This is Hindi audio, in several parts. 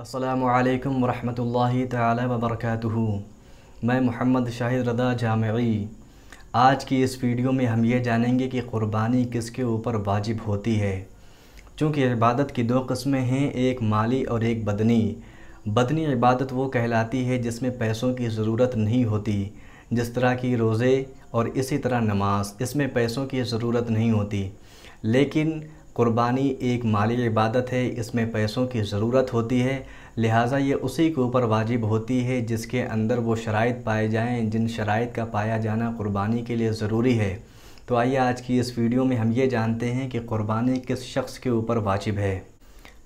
असलकम वरहमल तबरकू मैं मोहम्मद शाहिद रदा जामी आज की इस वीडियो में हम ये जानेंगे कि क़ुरबानी किसके ऊपर वाजिब होती है चूँकि इबादत की दो कस्में हैं एक माली और एक बदनी बदनी इबादत वो कहलाती है जिसमें पैसों की ज़रूरत नहीं होती जिस तरह की रोज़े और इसी तरह नमाज इसमें पैसों की ज़रूरत नहीं होती लेकिन कुर्बानी एक माली इबादत है इसमें पैसों की ज़रूरत होती है लिहाजा ये उसी के ऊपर वाजिब होती है जिसके अंदर वो शराइ पाए जाएँ जिन शराइ का पाया जाना कुर्बानी के लिए ज़रूरी है तो आइए आज की इस वीडियो में हम ये जानते हैं कि कुर्बानी किस शख्स के ऊपर वाजिब है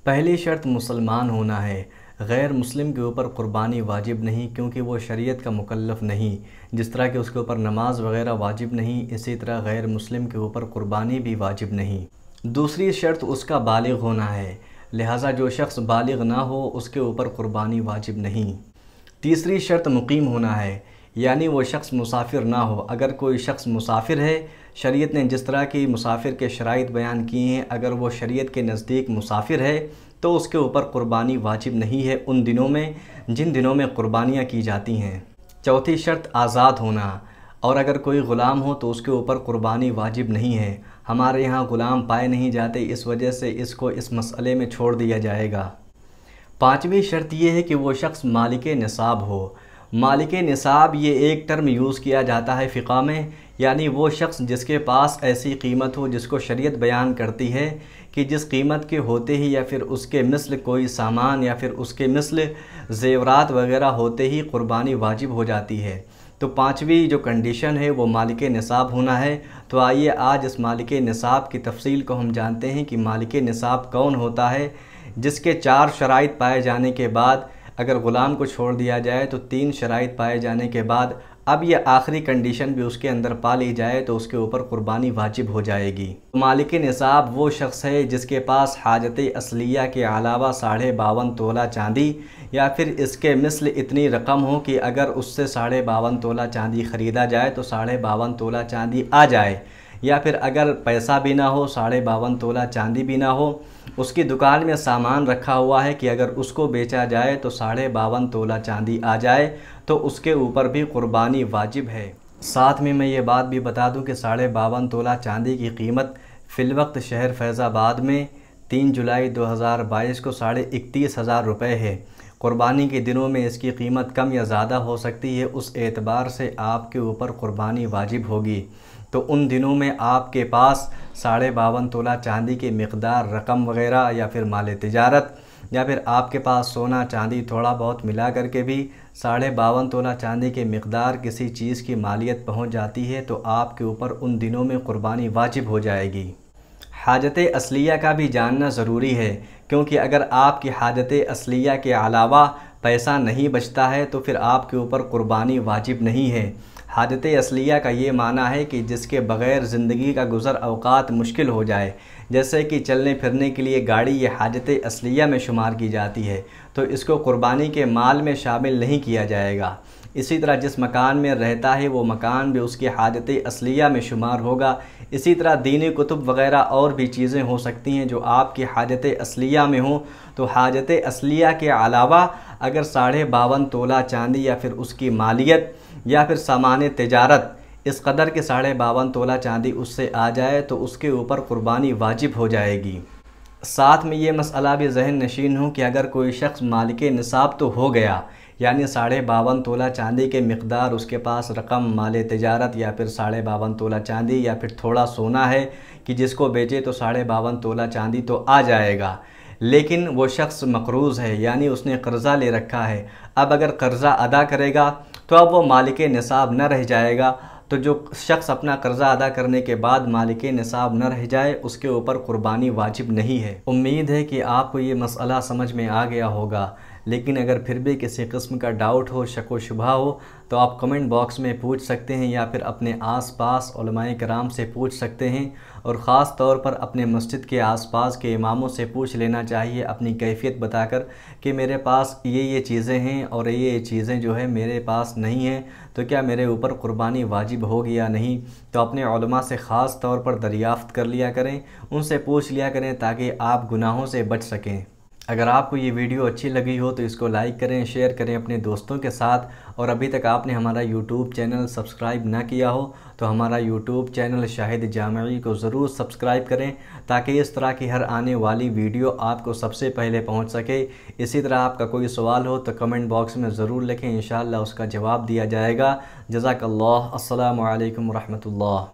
पहली शर्त मुसलमान होना है गैर मुस्लिम के ऊपर कुर्बानी वाजिब नहीं क्योंकि वो शरीयत का मुकल्लफ नहीं जिस तरह के उसके ऊपर नमाज वगैरह वाजिब नहीं इसी तरह गैर मुस्लिम के ऊपर कुर्बानी भी वाजिब नहीं दूसरी शर्त उसका बालिग होना है लिहाजा जो शख्स बालिग ना हो उसके ऊपर क़ुरबानी वाजिब नहीं तीसरी शर्त मुकीम होना है यानी वो शख्स मुसाफिर ना हो अगर कोई शख्स मुसाफिर है शरीयत ने जिस तरह की मुसाफिर के शराइत बयान किए हैं अगर वो शरीयत के नज़दीक मुसाफिर है तो उसके ऊपर क़ुरबानी वाजिब नहीं है उन दिनों में जिन दिनों में कुर्बानियाँ की जाती हैं चौथी शर्त आज़ाद होना और अगर कोई ग़ुलाम हो तो उसके ऊपर कुर्बानी वाजिब नहीं है हमारे यहाँ ग़ुलाम पाए नहीं जाते इस वजह से इसको इस मसले में छोड़ दिया जाएगा पाँचवीं शर्त यह है कि वो शख्स मालिक निसाब हो मालिक निसाब ये एक टर्म यूज़ किया जाता है फ़िका में यानी वो शख्स जिसके पास ऐसी कीमत हो जिसको शरीयत बयान करती है कि जिस कीमत के होते ही या फिर उसके मिसल कोई सामान या फिर उसके मिसल ज़ेवरात वगैरह होते ही कुर्बानी वाजिब हो जाती है तो पाँचवीं जो कंडीशन है वो मालिक निसाब होना है तो आइए आज इस मालिक निसाब की तफसील को हम जानते हैं कि मालिक निसाब कौन होता है जिसके चार शराइ पाए जाने के बाद अगर ग़ुलाम को छोड़ दिया जाए तो तीन शराइ पाए जाने के बाद अब यह आखिरी कंडीशन भी उसके अंदर पा ली जाए तो उसके ऊपर कुर्बानी वाजिब हो जाएगी तो मालिक निसाब वो शख्स है जिसके पास हाजत असलिया के अलावा साढ़े बावन तोला चांदी या फिर इसके मिसल इतनी रकम हो कि अगर उससे साढ़े बावन तोला चांदी ख़रीदा जाए तो साढ़े बावन तोला चांदी आ जाए या फिर अगर पैसा भी ना हो साढ़े बावन तोला चांदी भी ना हो उसकी दुकान में सामान रखा हुआ है कि अगर उसको बेचा जाए तो साढ़े बावन तोला चांदी आ जाए तो उसके ऊपर भी कुर्बानी वाजिब है साथ में मैं ये बात भी बता दूं कि साढ़े बावन तोला चांदी की कीमत फ़िलवक्त शहर फैज़ाबाद में तीन जुलाई 2022 को साढ़े इकतीस हज़ार रुपये है क़ुरबानी के दिनों में इसकी कीमत कम या ज़्यादा हो सकती है उस एतबार से आपके ऊपर क़ुरबानी वाजिब होगी तो उन दिनों में आपके पास साढ़े बावन तोला चांदी की मकदार रकम वगैरह या फिर माल तजारत या फिर आपके पास सोना चांदी थोड़ा बहुत मिला करके भी साढ़े बावन तोला चांदी के मकदार किसी चीज़ की मालियत पहुंच जाती है तो आपके ऊपर उन दिनों में कुर्बानी वाजिब हो जाएगी हाजत असलिया का भी जानना ज़रूरी है क्योंकि अगर आपकी हाजत असलिया के अलावा पैसा नहीं बचता है तो फिर आपके ऊपर कुर्बानी वाजिब नहीं है हाजत असलिया का ये माना है कि जिसके बग़ैर ज़िंदगी का गुज़र अवकात मुश्किल हो जाए जैसे कि चलने फिरने के लिए गाड़ी ये हाजत असलिया में शुमार की जाती है तो इसको क़ुरबानी के माल में शामिल नहीं किया जाएगा इसी तरह जिस मकान में रहता है वो मकान भी उसकी हाजत असलिया में शुमार होगा इसी तरह दीनी कुतुब वगैरह और भी चीज़ें हो सकती हैं जो आपकी हाजत असलिया में हों तो हाजत असलिया के अलावा अगर साढ़े बावन तोला चांदी या फिर उसकी मालियत या फिर सामान तजारत इस कदर के साढ़े बावन तोला चांदी उससे आ जाए तो उसके ऊपर कुर्बानी वाजिब हो जाएगी साथ में ये मसला भी जहन नशीन हूँ कि अगर कोई शख्स मालिक निसाब तो हो गया यानी साढ़े बावन तोला चांदी के मकदार उसके पास रकम माल तजारत या फिर साढ़े बावन तोला चांदी या फिर थोड़ा सोना है कि जिसको बेचे तो साढ़े बावन तोला चांदी तो आ जाएगा लेकिन वो शख्स मकरूज़ है यानी उसने कर्ज़ा ले रखा है अब अगर कर्ज़ा अदा करेगा तो अब वो मालिक नसाब न रह जाएगा तो जो शख्स अपना कर्ज़ा अदा करने के बाद मालिक नसाब न रह जाए उसके ऊपर कुर्बानी वाजिब नहीं है उम्मीद है कि आपको ये मसला समझ में आ गया होगा लेकिन अगर फिर भी किसी किस्म का डाउट हो शक व हो तो आप कमेंट बॉक्स में पूछ सकते हैं या फिर अपने आस पास कराम से पूछ सकते हैं और ख़ास तौर पर अपने मस्जिद के आसपास के इमामों से पूछ लेना चाहिए अपनी कैफियत बताकर कि मेरे पास ये ये चीज़ें हैं और ये ये चीज़ें जो है मेरे पास नहीं हैं तो क्या मेरे ऊपर क़ुरबानी वाजिब होगी या नहीं तो अपने से ख़ास तौर पर दरियाफ़त कर लिया करें उनसे पूछ लिया करें ताकि आप गुनाहों से बच सकें अगर आपको ये वीडियो अच्छी लगी हो तो इसको लाइक करें शेयर करें अपने दोस्तों के साथ और अभी तक आपने हमारा यूट्यूब चैनल सब्सक्राइब ना किया हो तो हमारा यूट्यूब चैनल शाहिद जामी को ज़रूर सब्सक्राइब करें ताकि इस तरह की हर आने वाली वीडियो आपको सबसे पहले पहुंच सके इसी तरह आपका कोई सवाल हो तो कमेंट बॉक्स में ज़रूर लिखें इन उसका जवाब दिया जाएगा जजाकल्ला असलकम वरहमल